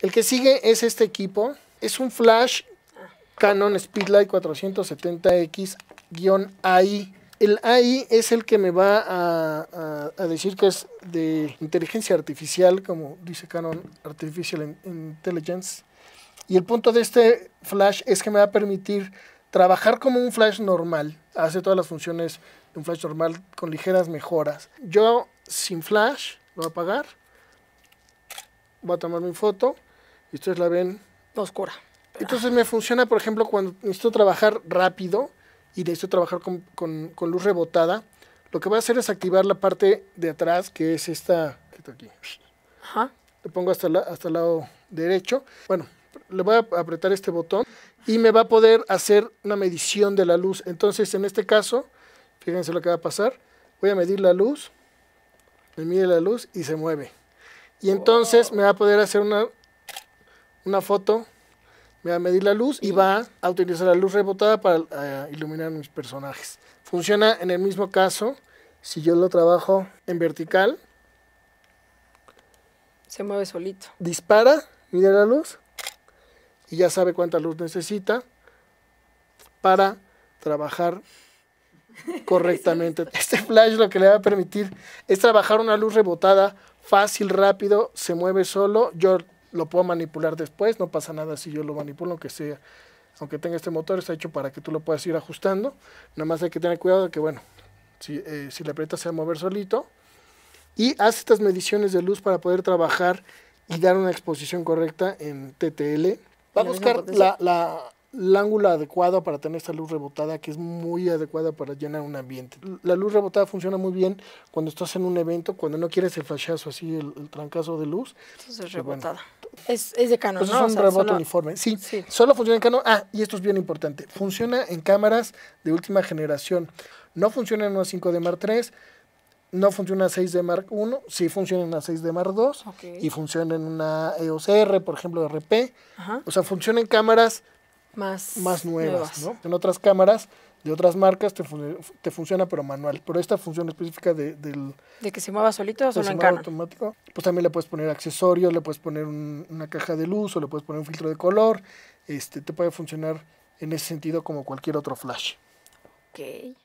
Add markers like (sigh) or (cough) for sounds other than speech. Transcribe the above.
El que sigue es este equipo. Es un flash Canon Speedlight 470X-AI. El AI es el que me va a, decir que es de inteligencia artificial, como dice Canon Artificial Intelligence. Y el punto de este flash es que me va a permitir trabajar como un flash normal. Hace todas las funciones de un flash normal con ligeras mejoras. Yo sin flash lo voy a apagar. Voy a tomar mi foto y ustedes la ven oscura. Entonces me funciona, por ejemplo, cuando necesito trabajar rápido y necesito trabajar con, luz rebotada, lo que voy a hacer es activar la parte de atrás, que es esta, que está aquí. Ajá. Le pongo hasta, el lado derecho. Bueno, le voy a apretar este botón y me va a poder hacer una medición de la luz. Entonces, en este caso, fíjense lo que va a pasar. Voy a medir la luz, me mide la luz y se mueve. Y entonces me va a poder hacer una una foto, me va a medir la luz y va a utilizar la luz rebotada para eh, iluminar mis personajes. Funciona en el mismo caso si yo lo trabajo en vertical. Se mueve solito. Dispara, mide la luz y ya sabe cuánta luz necesita para trabajar (laughs) correctamente. Este flash lo que le va a permitir es trabajar una luz rebotada fácil, rápido, se mueve solo. Yo lo puedo manipular después, no pasa nada si yo lo manipulo, aunque sea, aunque tenga este motor, está hecho para que tú lo puedas ir ajustando. Nada más hay que tener cuidado de que, bueno, si, eh, le aprietas se va a mover solito. Y haz estas mediciones de luz para poder trabajar y dar una exposición correcta en TTL. Va a buscar la, el ángulo adecuado para tener esta luz rebotada que es muy adecuada para llenar un ambiente. La luz rebotada funciona muy bien cuando estás en un evento, cuando no quieres el flashazo así, el, trancazo de luz. Entonces es pues rebotada. es, es, de Canon, ¿no? Es un rebote uniforme. Sí, solo funciona en Canon. Ah, y esto es bien importante. Funciona en cámaras de última generación. No funciona en una 5D Mark III, no funciona en 6D Mark I, sí funciona en una 6D Mark II y funciona en una EOS por ejemplo, RP. O sea, funciona en cámaras más, nuevas. ¿no? En otras cámaras de otras marcas te, te, funciona pero manual. Pero esta función específica de, del... De que se mueva solito o solo en automático. Pues también le puedes poner accesorios, le puedes poner una caja de luz o le puedes poner un filtro de color. Este, te puede funcionar en ese sentido como cualquier otro flash. Ok.